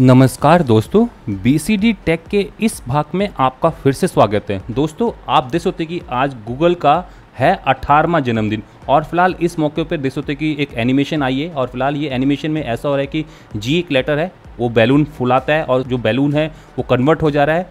नमस्कार दोस्तों B take के इस भाग में आपका फिर से स्वागत है दोस्तों आप देख सकते कि आज गूगल का है अठारहवा जन्मदिन और फिलहाल इस मौके पर देख सकते कि एक एनिमेशन आई है और फिलहाल ये एनिमेशन में ऐसा हो रहा है कि जी एक लेटर है वो बैलून फुलाता है और जो बैलून है वो कन्वर्ट हो जा रहा है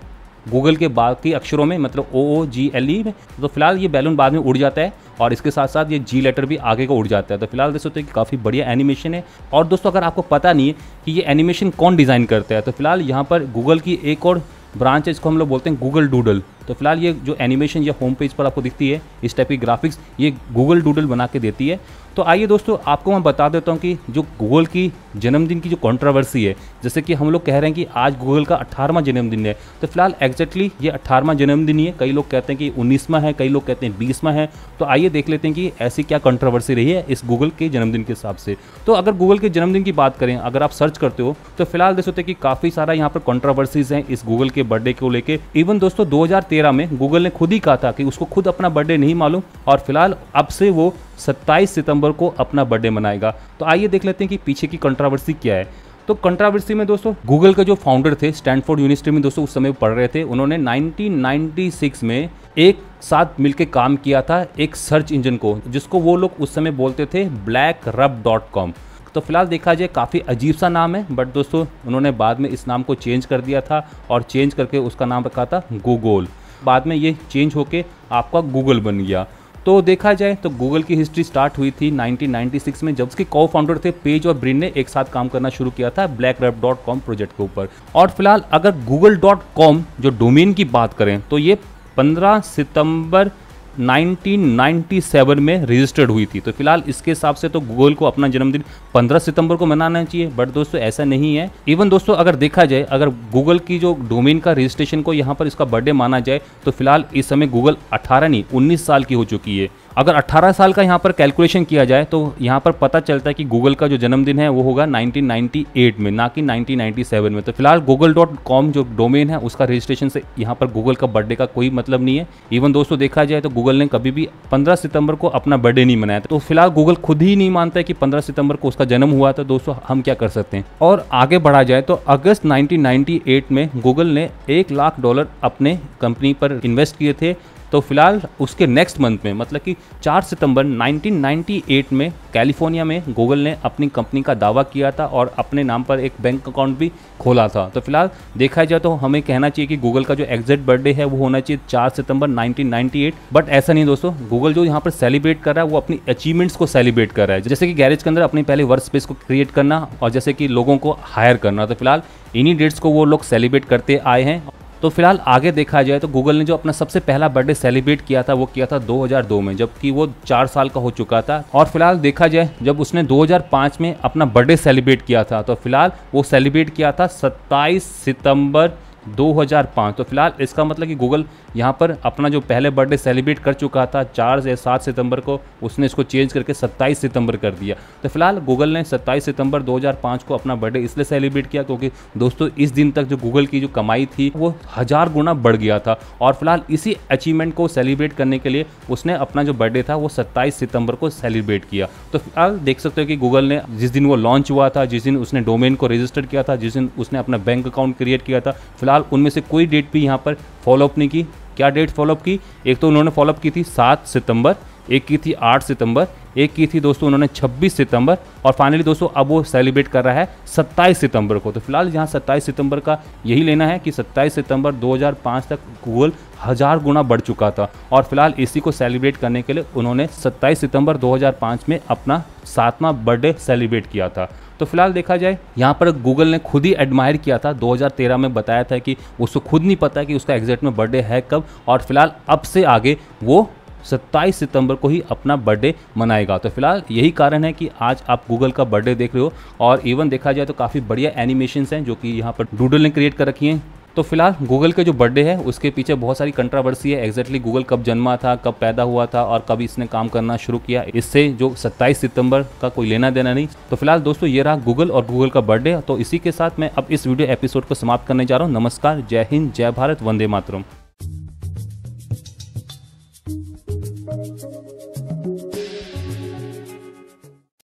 गूगल के बाकी अक्षरों में मतलब ओ ओ जी एल ई में तो फिलहाल ये बैलून बाद में उड़ जाता है और इसके साथ साथ ये जी लेटर भी आगे को उड़ जाता है तो फिलहाल देख सकते हैं कि काफ़ी बढ़िया एनिमेशन है और दोस्तों अगर आपको पता नहीं है कि ये एनिमेशन कौन डिज़ाइन करता है तो फिलहाल यहाँ पर गूगल की एक और ब्रांच है इसको हम लोग बोलते हैं गूगल डूडल तो फिलहाल ये जो एनिमेशन या होम पेज पर आपको दिखती है इस टाइप की ग्राफिक्स ये गूगल डूडल बना के देती है तो आइए दोस्तों आपको मैं बता देता हूँ कि जो गूगल की जन्मदिन की जो कंट्रोवर्सी है जैसे कि हम लोग कह रहे हैं कि आज गूगल का अठारहवा जन्मदिन है तो फिलहाल एग्जैक्टली ये अठारहवा जन्मदिन ही है कई लोग कहते हैं कि उन्नीसवा है कई लोग कहते हैं बीसवा है तो आइए देख लेते हैं कि ऐसी क्या कंट्रोवर्सी रही है इस गूगल के जन्मदिन के हिसाब से तो अगर गूगल के जन्मदिन की बात करें अगर आप सर्च करते हो तो फिलहाल देख सकते हैं कि काफ़ी सारा यहाँ पर कॉन्ट्रावर्सीज हैं इस गूगल के बर्थडे को लेकर इवन दोस्तों दो 2013 में गूगल ने खुद ही कहा था कि उसको खुद अपना बर्थडे नहीं मालूम और फिलहाल अब से वो 27 सितंबर को अपना बर्थडे मनाएगा तो आइए देख लेते हैं कि पीछे की कंट्रावर्सी क्या है तो कंट्रावर्सी में दोस्तों गूगल के जो फाउंडर थे स्टैनफोर्ड यूनिवर्सिटी में दोस्तों उस समय पढ़ रहे थे उन्होंने 1996 में एक साथ मिलकर काम किया था एक सर्च इंजन को जिसको वो लोग उस समय बोलते थे ब्लैक रब डॉट कॉम तो फिलहाल देखा जाए काफ़ी अजीब सा नाम है बट दोस्तों उन्होंने बाद में इस नाम को चेंज कर दिया था और चेंज करके उसका नाम रखा था गूगल बाद में ये चेंज होके आपका गूगल बन गया तो देखा जाए तो गूगल की हिस्ट्री स्टार्ट हुई थी 1996 में जब उसके को फाउंडर थे पेज और ब्रिन ने एक साथ काम करना शुरू किया था ब्लैक डॉट कॉम प्रोजेक्ट के ऊपर और फिलहाल अगर गूगल डॉट कॉम जो डोमेन की बात करें तो ये 15 सितंबर 1997 में रजिस्टर्ड हुई थी तो फिलहाल इसके हिसाब से तो गूगल को अपना जन्मदिन 15 सितंबर को मनाना चाहिए बट दोस्तों ऐसा नहीं है इवन दोस्तों अगर देखा जाए अगर गूगल की जो डोमेन का रजिस्ट्रेशन को यहाँ पर इसका बर्थडे माना जाए तो फिलहाल इस समय गूगल 18 नहीं 19 साल की हो चुकी है अगर 18 साल का यहाँ पर कैलकुलेशन किया जाए तो यहाँ पर पता चलता है कि गूगल का जो जन्मदिन है वो होगा 1998 में ना कि 1997 में तो फिलहाल गूगल डॉट कॉम जो डोमेन है उसका रजिस्ट्रेशन से यहाँ पर गूगल का बर्थडे का कोई मतलब नहीं है इवन दोस्तों देखा जाए तो गूगल ने कभी भी पंद्रह सितंबर को अपना बर्थडे नहीं मनाया तो फिलहाल गूगल खुद ही नहीं मानता है कि पंद्रह सितंबर को उसका जन्म हुआ था दोस्तों हम क्या कर सकते हैं और आगे बढ़ा जाए तो अगस्त नाइनटीन में गूगल ने एक लाख डॉलर अपने कंपनी पर इन्वेस्ट किए थे तो फिलहाल उसके नेक्स्ट मंथ में मतलब कि 4 सितंबर 1998 में कैलिफोर्निया में गूगल ने अपनी कंपनी का दावा किया था और अपने नाम पर एक बैंक अकाउंट भी खोला था तो फिलहाल देखा जाए तो हमें कहना चाहिए कि गूगल का जो एग्जैक्ट बर्थडे है वो होना चाहिए 4 सितंबर 1998 बट ऐसा नहीं दोस्तों गूगल जो यहाँ पर सेलिब्रेट कर रहा है वो अपनी अचीवमेंट्स को सेलिब्रेट कर रहा है जैसे कि गैरेज के अंदर अपनी पहले वर्क स्पेस को क्रिएट करना और जैसे कि लोगों को हायर करना तो फिलहाल इन्हीं डेट्स को वो लोग सेलिब्रेट करते आए हैं तो फिलहाल आगे देखा जाए तो गूगल ने जो अपना सबसे पहला बर्थडे सेलिब्रेट किया था वो किया था 2002 में जबकि वो चार साल का हो चुका था और फिलहाल देखा जाए जब उसने 2005 में अपना बर्थडे सेलिब्रेट किया था तो फिलहाल वो सेलिब्रेट किया था 27 सितंबर 2005 तो फिलहाल इसका मतलब कि गूगल यहाँ पर अपना जो पहले बर्थडे सेलिब्रेट कर चुका था चार से सात सितंबर को उसने इसको चेंज करके 27 सितंबर कर दिया तो फिलहाल गूगल ने 27 सितंबर 2005 को अपना बर्थडे इसलिए सेलिब्रेट किया क्योंकि दोस्तों इस दिन तक जो गूगल की जो कमाई थी वो हज़ार गुना बढ़ गया था और फिलहाल इसी अचीवमेंट को सेलिब्रेट करने के लिए उसने अपना जो बर्थडे था वो सत्ताईस सितंबर को सेलिब्रेट किया तो फिलहाल देख सकते हो कि गूगल ने जिस दिन वो लॉन्च हुआ था जिस दिन उसने डोमेन को रजिस्टर किया था जिस दिन उसने अपना बैंक अकाउंट क्रिएट किया था फिलहाल फिलहाल उनमें से कोई डेट भी यहाँ पर फॉलोअप नहीं की क्या डेट फॉलोअप की एक तो उन्होंने फॉलोअप की थी सात सितंबर एक की थी आठ सितंबर एक की थी दोस्तों उन्होंने 26 सितंबर और फाइनली दोस्तों अब वो सेलिब्रेट कर रहा है 27 सितंबर को तो फिलहाल यहाँ 27 सितंबर का यही लेना है कि 27 सितंबर 2005 तक गूगल हज़ार गुना बढ़ चुका था और फिलहाल इसी को सेलिब्रेट करने के लिए उन्होंने 27 सितंबर 2005 में अपना सातवां बर्थडे सेलिब्रेट किया था तो फिलहाल देखा जाए यहाँ पर गूगल ने खुद ही एडमायर किया था 2013 में बताया था कि उसको खुद नहीं पता कि उसका एग्जैक्ट में बर्थडे है कब और फिलहाल अब से आगे वो 27 सितंबर को ही अपना बर्थडे मनाएगा तो फिलहाल यही कारण है कि आज आप गूगल का बर्थडे देख रहे हो और इवन देखा जाए तो काफ़ी बढ़िया एनिमेशन हैं जो कि यहाँ पर डूडल ने क्रिएट कर रखी हैं तो फिलहाल गूगल के जो बर्थडे है उसके पीछे बहुत सारी कंट्रावर्सी है एग्जैक्टली गूगल कब जन्मा था कब पैदा हुआ था और कब इसने काम करना शुरू किया इससे जो 27 सितंबर का कोई लेना देना नहीं तो फिलहाल दोस्तों ये रहा गूगल और गूगल का बर्थडे तो इसी के साथ मैं अब इस वीडियो एपिसोड को समाप्त करने जा रहा हूँ नमस्कार जय हिंद जय भारत वंदे मातरम